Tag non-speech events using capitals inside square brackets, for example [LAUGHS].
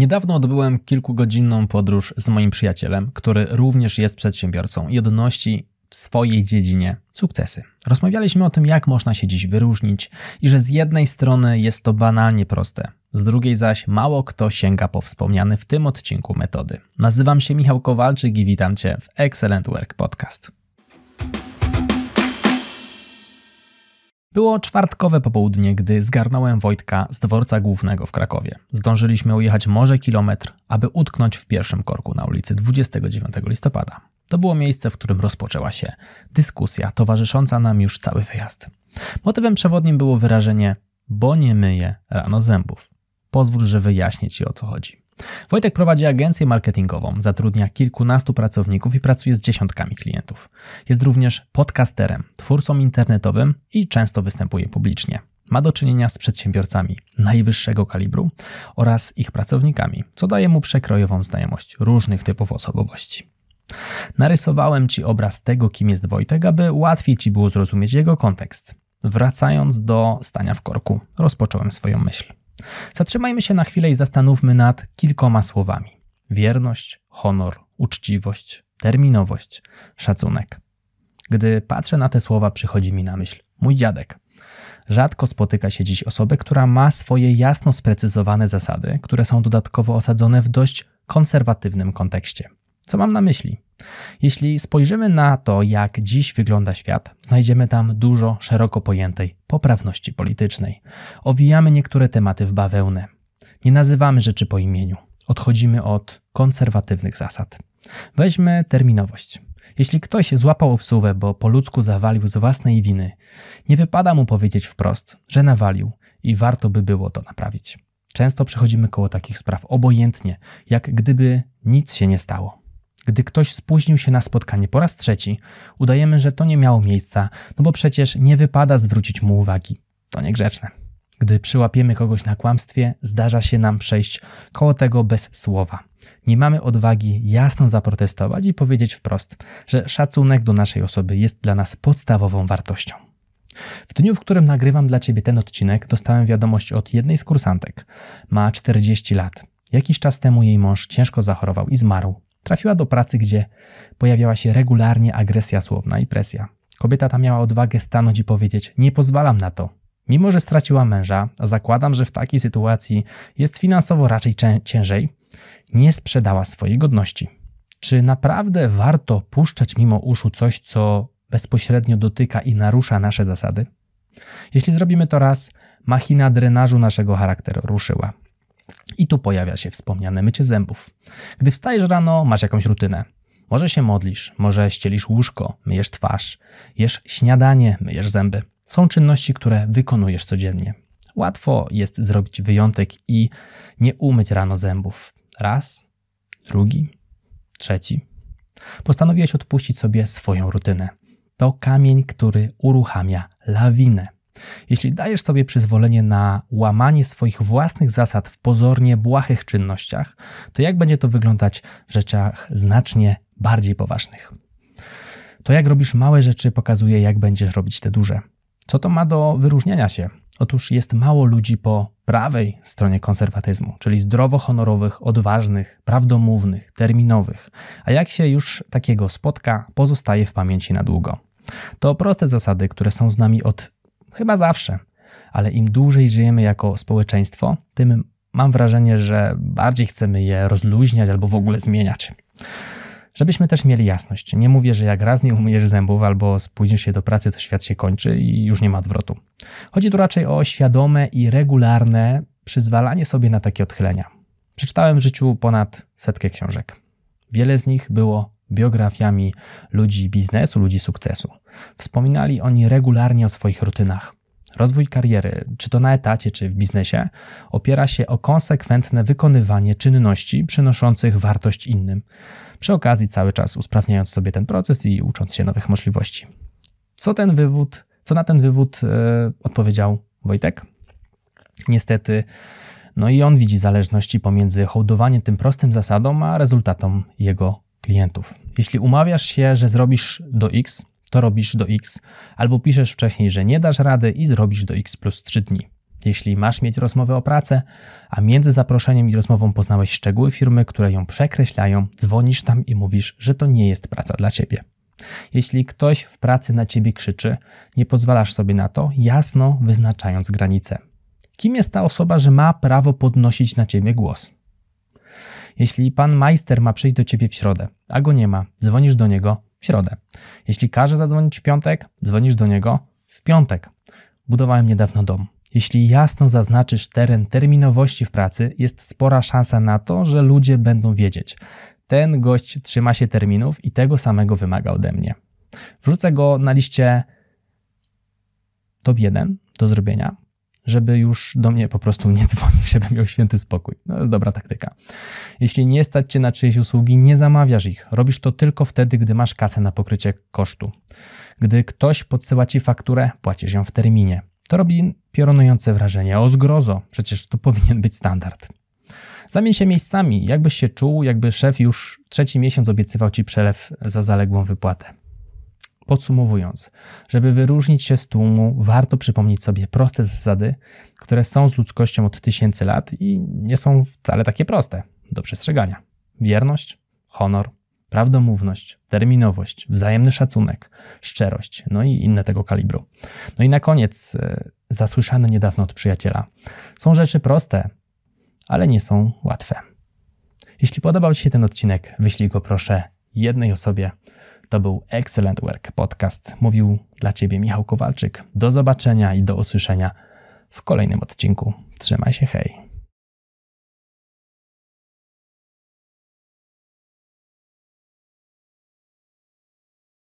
Niedawno odbyłem kilkugodzinną podróż z moim przyjacielem, który również jest przedsiębiorcą i odnosi w swojej dziedzinie sukcesy. Rozmawialiśmy o tym, jak można się dziś wyróżnić i że z jednej strony jest to banalnie proste, z drugiej zaś mało kto sięga po wspomniane w tym odcinku metody. Nazywam się Michał Kowalczyk i witam Cię w Excellent Work Podcast. Było czwartkowe popołudnie, gdy zgarnąłem Wojtka z dworca głównego w Krakowie. Zdążyliśmy ujechać może kilometr, aby utknąć w pierwszym korku na ulicy 29 listopada. To było miejsce, w którym rozpoczęła się dyskusja towarzysząca nam już cały wyjazd. Motywem przewodnim było wyrażenie, bo nie myję rano zębów. Pozwól, że wyjaśnię ci o co chodzi. Wojtek prowadzi agencję marketingową, zatrudnia kilkunastu pracowników i pracuje z dziesiątkami klientów. Jest również podcasterem, twórcą internetowym i często występuje publicznie. Ma do czynienia z przedsiębiorcami najwyższego kalibru oraz ich pracownikami, co daje mu przekrojową znajomość różnych typów osobowości. Narysowałem Ci obraz tego, kim jest Wojtek, aby łatwiej Ci było zrozumieć jego kontekst. Wracając do stania w korku, rozpocząłem swoją myśl. Zatrzymajmy się na chwilę i zastanówmy nad kilkoma słowami: wierność, honor, uczciwość, terminowość, szacunek. Gdy patrzę na te słowa, przychodzi mi na myśl mój dziadek. Rzadko spotyka się dziś osobę, która ma swoje jasno sprecyzowane zasady, które są dodatkowo osadzone w dość konserwatywnym kontekście. Co mam na myśli? Jeśli spojrzymy na to, jak dziś wygląda świat, znajdziemy tam dużo szeroko pojętej poprawności politycznej. Owijamy niektóre tematy w bawełnę. Nie nazywamy rzeczy po imieniu. Odchodzimy od konserwatywnych zasad. Weźmy terminowość. Jeśli ktoś złapał obsuwę, bo po ludzku zawalił z własnej winy, nie wypada mu powiedzieć wprost, że nawalił i warto by było to naprawić. Często przechodzimy koło takich spraw obojętnie, jak gdyby nic się nie stało. Gdy ktoś spóźnił się na spotkanie po raz trzeci, udajemy, że to nie miało miejsca, no bo przecież nie wypada zwrócić mu uwagi. To niegrzeczne. Gdy przyłapiemy kogoś na kłamstwie, zdarza się nam przejść koło tego bez słowa. Nie mamy odwagi jasno zaprotestować i powiedzieć wprost, że szacunek do naszej osoby jest dla nas podstawową wartością. W dniu, w którym nagrywam dla Ciebie ten odcinek, dostałem wiadomość od jednej z kursantek. Ma 40 lat. Jakiś czas temu jej mąż ciężko zachorował i zmarł. Trafiła do pracy, gdzie pojawiała się regularnie agresja słowna i presja. Kobieta ta miała odwagę stanąć i powiedzieć: Nie pozwalam na to. Mimo, że straciła męża, a zakładam, że w takiej sytuacji jest finansowo raczej ciężej, nie sprzedała swojej godności. Czy naprawdę warto puszczać mimo uszu coś, co bezpośrednio dotyka i narusza nasze zasady? Jeśli zrobimy to raz, machina drenażu naszego charakteru ruszyła. I tu pojawia się wspomniane mycie zębów. Gdy wstajesz rano, masz jakąś rutynę. Może się modlisz, może ścielisz łóżko, myjesz twarz, jesz śniadanie, myjesz zęby. Są czynności, które wykonujesz codziennie. Łatwo jest zrobić wyjątek i nie umyć rano zębów. Raz, drugi, trzeci. Postanowiłeś odpuścić sobie swoją rutynę. To kamień, który uruchamia lawinę. Jeśli dajesz sobie przyzwolenie na łamanie swoich własnych zasad w pozornie błahych czynnościach, to jak będzie to wyglądać w rzeczach znacznie bardziej poważnych? To jak robisz małe rzeczy, pokazuje, jak będziesz robić te duże. Co to ma do wyróżniania się? Otóż jest mało ludzi po prawej stronie konserwatyzmu, czyli zdrowo honorowych, odważnych, prawdomównych, terminowych. A jak się już takiego spotka, pozostaje w pamięci na długo. To proste zasady, które są z nami od chyba zawsze, ale im dłużej żyjemy jako społeczeństwo, tym mam wrażenie, że bardziej chcemy je rozluźniać albo w ogóle zmieniać. Żebyśmy też mieli jasność. Nie mówię, że jak raz nie umyjesz zębów albo spóźnisz się do pracy, to świat się kończy i już nie ma odwrotu. Chodzi tu raczej o świadome i regularne przyzwalanie sobie na takie odchylenia. Przeczytałem w życiu ponad setkę książek. Wiele z nich było biografiami ludzi biznesu, ludzi sukcesu. Wspominali oni regularnie o swoich rutynach. Rozwój kariery, czy to na etacie, czy w biznesie, opiera się o konsekwentne wykonywanie czynności przynoszących wartość innym. Przy okazji cały czas usprawniając sobie ten proces i ucząc się nowych możliwości. Co ten wywód, co na ten wywód yy, odpowiedział Wojtek? Niestety, no i on widzi zależności pomiędzy hołdowaniem tym prostym zasadom, a rezultatom jego klientów. Jeśli umawiasz się, że zrobisz do X, to robisz do X, albo piszesz wcześniej, że nie dasz rady i zrobisz do X plus 3 dni. Jeśli masz mieć rozmowę o pracę, a między zaproszeniem i rozmową poznałeś szczegóły firmy, które ją przekreślają, dzwonisz tam i mówisz, że to nie jest praca dla ciebie. Jeśli ktoś w pracy na ciebie krzyczy, nie pozwalasz sobie na to, jasno wyznaczając granice. Kim jest ta osoba, że ma prawo podnosić na ciebie głos? Jeśli pan majster ma przyjść do ciebie w środę, a go nie ma, dzwonisz do niego w środę. Jeśli każe zadzwonić w piątek, dzwonisz do niego w piątek. Budowałem niedawno dom. Jeśli jasno zaznaczysz teren terminowości w pracy, jest spora szansa na to, że ludzie będą wiedzieć. Ten gość trzyma się terminów i tego samego wymaga ode mnie. Wrzucę go na liście top 1 do zrobienia żeby już do mnie po prostu nie dzwonił, [LAUGHS] żebym miał święty spokój. No, to jest dobra taktyka. Jeśli nie stać cię na czyjeś usługi, nie zamawiasz ich. Robisz to tylko wtedy, gdy masz kasę na pokrycie kosztu. Gdy ktoś podsyła ci fakturę, płacisz ją w terminie. To robi piorunujące wrażenie. O zgrozo, przecież to powinien być standard. Zamień się miejscami, jakbyś się czuł, jakby szef już trzeci miesiąc obiecywał ci przelew za zaległą wypłatę. Podsumowując, żeby wyróżnić się z tłumu, warto przypomnieć sobie proste zasady, które są z ludzkością od tysięcy lat i nie są wcale takie proste do przestrzegania. Wierność, honor, prawdomówność, terminowość, wzajemny szacunek, szczerość, no i inne tego kalibru. No i na koniec, e, zasłyszane niedawno od przyjaciela. Są rzeczy proste, ale nie są łatwe. Jeśli podobał Ci się ten odcinek, wyślij go proszę jednej osobie, to był Excellent Work Podcast. Mówił dla Ciebie Michał Kowalczyk. Do zobaczenia i do usłyszenia w kolejnym odcinku. Trzymaj się, hej.